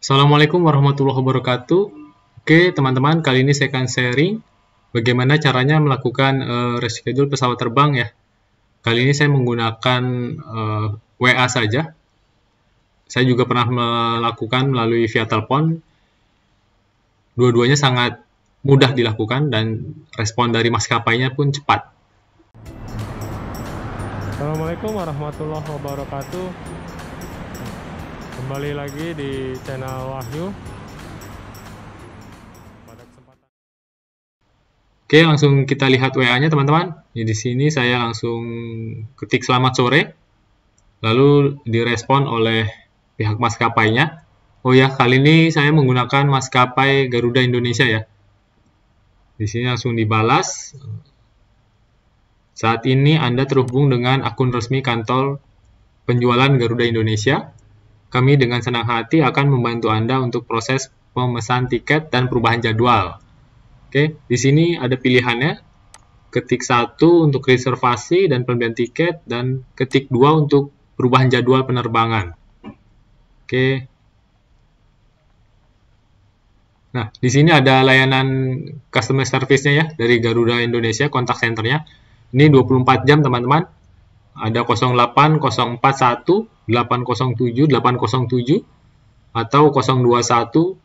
Assalamualaikum warahmatullahi wabarakatuh. Oke, teman-teman, kali ini saya akan sharing bagaimana caranya melakukan uh, reschedule pesawat terbang ya. Kali ini saya menggunakan uh, eh, WA saja. Saya juga pernah melakukan melalui via telepon. Dua-duanya sangat mudah dilakukan dan respon dari maskapainya pun cepat. Assalamualaikum warahmatullahi wabarakatuh kembali lagi di channel Wahyu pada kesempatan Oke langsung kita lihat WA-nya teman-teman ya, di sini saya langsung ketik selamat sore lalu direspon oleh pihak maskapainya Oh ya kali ini saya menggunakan maskapai Garuda Indonesia ya di sini langsung dibalas saat ini Anda terhubung dengan akun resmi kantor penjualan Garuda Indonesia kami dengan senang hati akan membantu Anda untuk proses pemesan tiket dan perubahan jadwal. Oke, di sini ada pilihannya. Ketik 1 untuk reservasi dan pembelian tiket dan ketik 2 untuk perubahan jadwal penerbangan. Oke. Nah, di sini ada layanan customer service-nya ya dari Garuda Indonesia kontak senternya. Ini 24 jam, teman-teman ada 08041 807 807 atau 021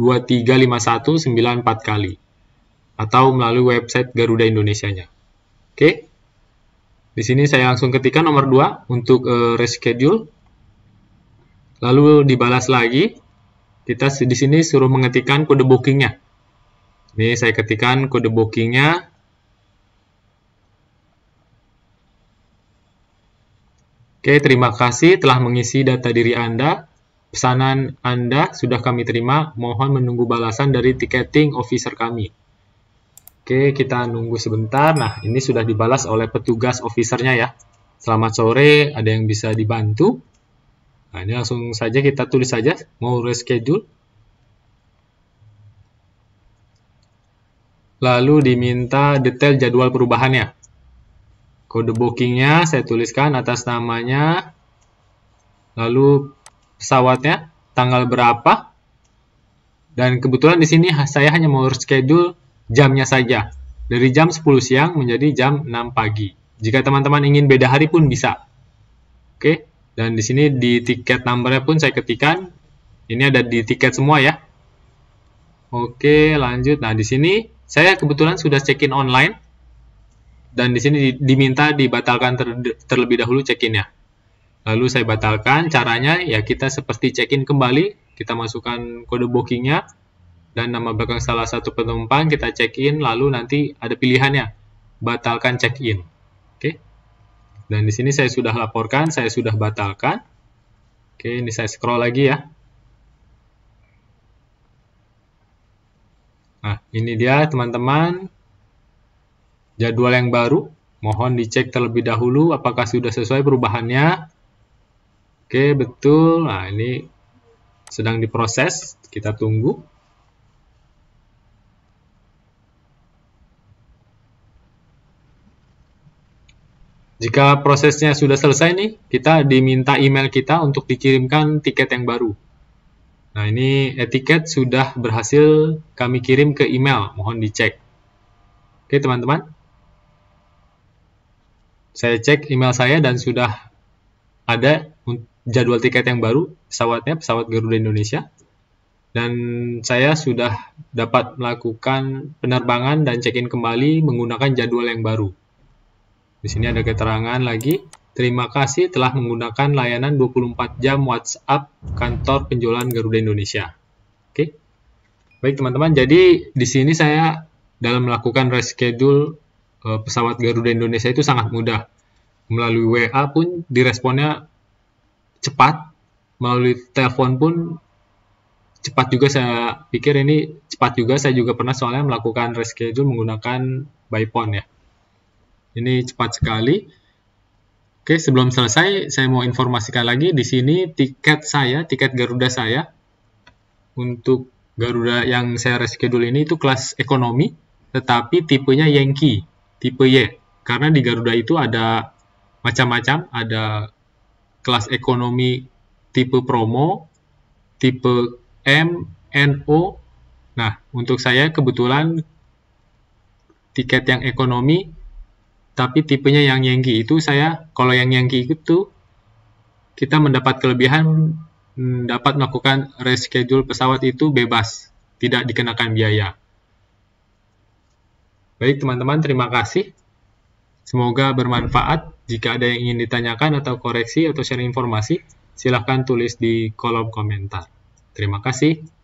2351 94 kali atau melalui website Garuda Indonesianya. Oke. Di sini saya langsung ketikkan nomor 2 untuk uh, reschedule. Lalu dibalas lagi. Kita di sini suruh mengetikkan kode bookingnya. Ini saya ketikkan kode bookingnya Oke, terima kasih telah mengisi data diri Anda. Pesanan Anda sudah kami terima, mohon menunggu balasan dari ticketing officer kami. Oke, kita nunggu sebentar. Nah, ini sudah dibalas oleh petugas officernya ya. Selamat sore, ada yang bisa dibantu? Nah, ini langsung saja kita tulis saja, mau reschedule. Lalu diminta detail jadwal perubahannya. Kode bookingnya saya tuliskan atas namanya, lalu pesawatnya, tanggal berapa, dan kebetulan di sini saya hanya mau schedule jamnya saja, dari jam 10 siang menjadi jam 6 pagi. Jika teman-teman ingin beda hari pun bisa. Oke, dan di sini di tiket nomornya pun saya ketikkan, ini ada di tiket semua ya. Oke, lanjut. Nah, di sini saya kebetulan sudah check-in online dan di sini diminta dibatalkan ter, terlebih dahulu check-innya. Lalu saya batalkan, caranya ya kita seperti check-in kembali, kita masukkan kode bookingnya dan nama belakang salah satu penumpang, kita check-in, lalu nanti ada pilihannya, batalkan check-in. Oke. Dan di sini saya sudah laporkan, saya sudah batalkan. Oke, ini saya scroll lagi ya. Nah, ini dia teman-teman jadwal yang baru. Mohon dicek terlebih dahulu apakah sudah sesuai perubahannya. Oke, betul. Nah, ini sedang diproses. Kita tunggu. Jika prosesnya sudah selesai nih, kita diminta email kita untuk dikirimkan tiket yang baru. Nah, ini etiket sudah berhasil kami kirim ke email, mohon dicek. Oke, teman-teman. Saya cek email saya dan sudah ada jadwal tiket yang baru pesawatnya pesawat Garuda Indonesia dan saya sudah dapat melakukan penerbangan dan check-in kembali menggunakan jadwal yang baru. Di sini ada keterangan lagi, terima kasih telah menggunakan layanan 24 jam WhatsApp kantor penjualan Garuda Indonesia. Oke. Baik teman-teman, jadi di sini saya dalam melakukan reschedule Eh, pesawat Garuda Indonesia itu sangat mudah. Melalui WA pun diresponnya cepat, melalui telepon pun cepat juga saya pikir ini cepat juga saya juga pernah soalnya melakukan reschedule menggunakan by phone ya. Ini cepat sekali. Oke, sebelum selesai saya mau informasikan lagi di sini tiket saya, tiket Garuda saya untuk Garuda yang saya reschedule ini itu kelas ekonomi, tetapi tipenya Yankee tipe Y. Karena di Garuda itu ada macam-macam, ada kelas ekonomi tipe promo, tipe M, N, O. Nah, untuk saya kebetulan tiket yang ekonomi, tapi tipenya yang Yenggi itu saya, kalau yang Yenggi itu kita mendapat kelebihan hmm, dapat melakukan reschedule pesawat itu bebas, tidak dikenakan biaya. Baik teman-teman, terima kasih. Semoga bermanfaat. Jika ada yang ingin ditanyakan atau koreksi atau sharing informasi, silahkan tulis di kolom komentar. Terima kasih.